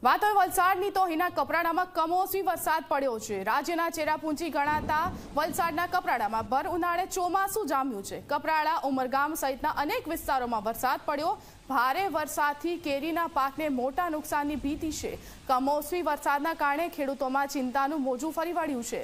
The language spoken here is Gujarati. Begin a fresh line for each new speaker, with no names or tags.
વાત હોય વલસાડની તો હિના કપરાડામાં કમોસમી વરસાદ પડ્યો છે રાજ્યના ચેરાપુંજી ગણાતા વલસાડના કપરાડામાં ભર ઉનાળે ચોમાસું જામ્યું છે કપરાડા ઉમરગામ સહિતના અનેક વિસ્તારોમાં વરસાદ પડ્યો ભારે વરસાદથી કેરીના પાકને મોટા નુકસાનની ભીતિ છે કમોસમી વરસાદના કારણે ખેડૂતોમાં ચિંતાનું મોજું ફરી વળ્યું છે